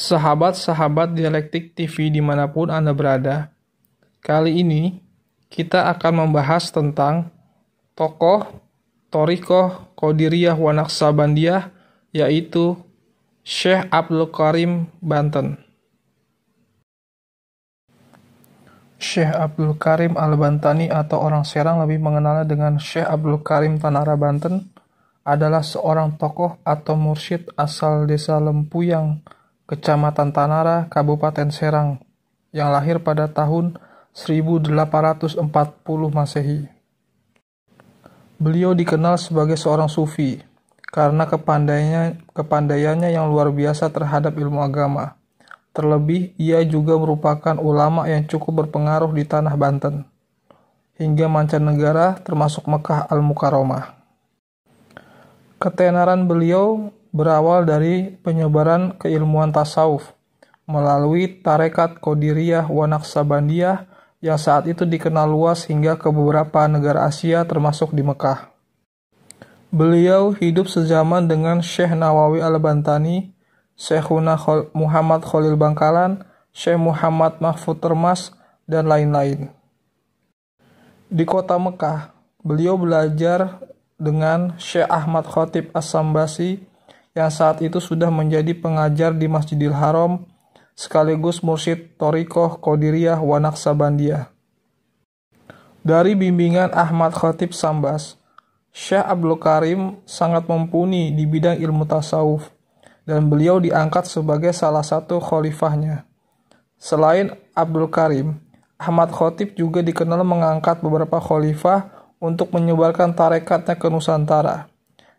Sahabat-sahabat dialektik TV dimanapun Anda berada, kali ini kita akan membahas tentang tokoh Torikoh Kodiriyah Wanaksabandiyah yaitu Syekh Abdul Karim Banten. Syekh Abdul Karim Al-Bantani atau orang Serang lebih mengenalnya dengan Syekh Abdul Karim Tanara Banten adalah seorang tokoh atau mursyid asal desa Lempuyang, Kecamatan Tanara, Kabupaten Serang, yang lahir pada tahun 1840 Masehi. Beliau dikenal sebagai seorang sufi karena kepandainya, kepandaiannya yang luar biasa terhadap ilmu agama. Terlebih, ia juga merupakan ulama yang cukup berpengaruh di tanah Banten, hingga mancanegara termasuk Mekah Al-Mukarramah. Ketenaran beliau berawal dari penyebaran keilmuan tasawuf melalui tarekat Qadiriyah Wanaksabandiyah yang saat itu dikenal luas hingga ke beberapa negara Asia termasuk di Mekah. Beliau hidup sejaman dengan Syekh Nawawi Al-Bantani, Syekhuna Muhammad Khalil Bangkalan, Syekh Muhammad Mahfud Termas, dan lain-lain. Di kota Mekah, beliau belajar dengan Syekh Ahmad Khotib As-Sambasi, yang saat itu sudah menjadi pengajar di Masjidil Haram sekaligus mursyid Torikoh Wanak Sabandia. Dari bimbingan Ahmad Khatib Sambas, Syekh Abdul Karim sangat mumpuni di bidang ilmu tasawuf dan beliau diangkat sebagai salah satu khalifahnya. Selain Abdul Karim, Ahmad Khotib juga dikenal mengangkat beberapa khalifah untuk menyebarkan tarekatnya ke Nusantara.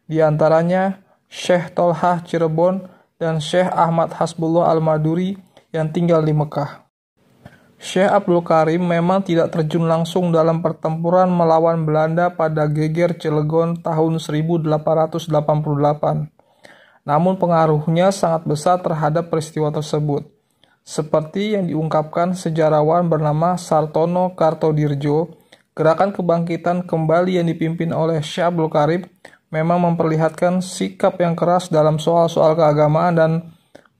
Di antaranya, Syekh Tolhah Cirebon, dan Syekh Ahmad Hasbullah Al-Maduri yang tinggal di Mekah. Syekh Abdul Karim memang tidak terjun langsung dalam pertempuran melawan Belanda pada geger Cilegon tahun 1888. Namun pengaruhnya sangat besar terhadap peristiwa tersebut. Seperti yang diungkapkan sejarawan bernama Sartono Kartodirjo, gerakan kebangkitan kembali yang dipimpin oleh Syekh Abdul Karim memang memperlihatkan sikap yang keras dalam soal-soal keagamaan dan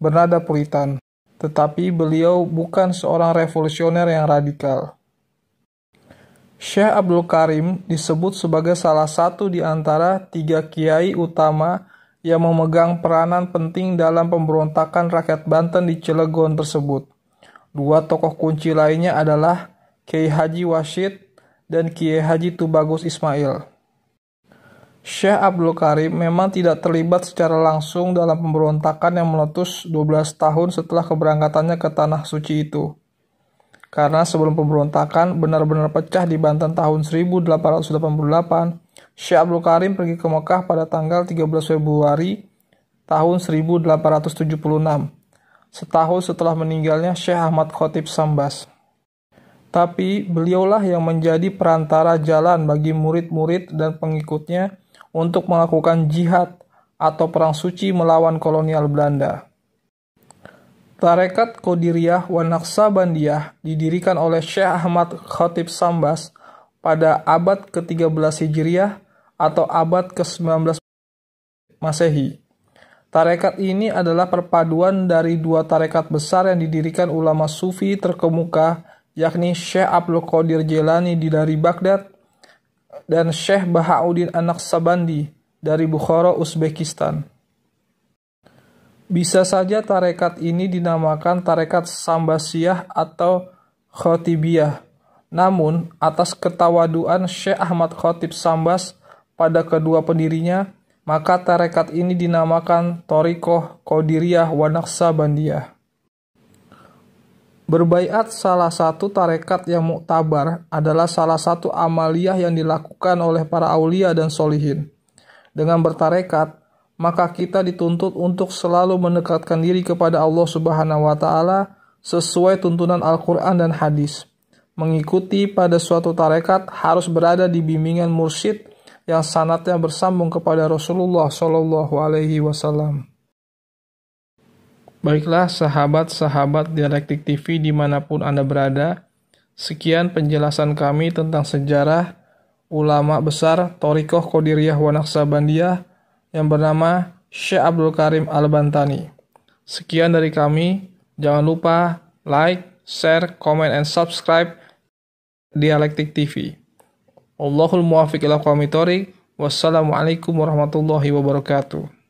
bernada puritan. Tetapi beliau bukan seorang revolusioner yang radikal. Syekh Abdul Karim disebut sebagai salah satu di antara tiga kiai utama yang memegang peranan penting dalam pemberontakan rakyat Banten di Cilegon tersebut. Dua tokoh kunci lainnya adalah Kiai Haji Washid dan Kiai Haji Tubagus Ismail. Syekh Abdul Karim memang tidak terlibat secara langsung dalam pemberontakan yang meletus 12 tahun setelah keberangkatannya ke tanah suci itu. Karena sebelum pemberontakan benar-benar pecah di Banten tahun 1888, Syekh Abdul Karim pergi ke Mekah pada tanggal 13 Februari tahun 1876, setahun setelah meninggalnya Syekh Ahmad Khotib Sambas. Tapi beliaulah yang menjadi perantara jalan bagi murid-murid dan pengikutnya untuk melakukan jihad atau perang suci melawan kolonial Belanda. Tarekat Qadiriyah wa Naqsabandiyah didirikan oleh Syekh Ahmad Khatib Sambas pada abad ke-13 Hijriah atau abad ke-19 Masehi. Tarekat ini adalah perpaduan dari dua tarekat besar yang didirikan ulama sufi terkemuka yakni Syekh Abdul Qadir Jelani di dari Baghdad dan Syekh Bahauddin anak Sabandi dari Bukhara, Uzbekistan. Bisa saja tarekat ini dinamakan tarekat Sambasiyah atau Khotibiyah. Namun, atas ketawaduan Syekh Ahmad Khotib Sambas pada kedua pendirinya, maka tarekat ini dinamakan Torikoh Qadiriyah Wanaksa Bandiyah. Berbaiat salah satu tarekat yang muktabar adalah salah satu amaliyah yang dilakukan oleh para aulia dan solihin. Dengan bertarekat, maka kita dituntut untuk selalu mendekatkan diri kepada Allah Subhanahu wa taala sesuai tuntunan Al-Qur'an dan hadis. Mengikuti pada suatu tarekat harus berada di bimbingan mursyid yang sanatnya bersambung kepada Rasulullah Shallallahu alaihi wasallam. Baiklah sahabat-sahabat Dialektik TV dimanapun Anda berada, sekian penjelasan kami tentang sejarah ulama besar Torikoh Wanaksa Wanaksabandiyah yang bernama Syekh Abdul Karim Al-Bantani. Sekian dari kami, jangan lupa like, share, comment, and subscribe Dialektik TV. Allahul muwafiq ila Wassalamualaikum warahmatullahi wabarakatuh.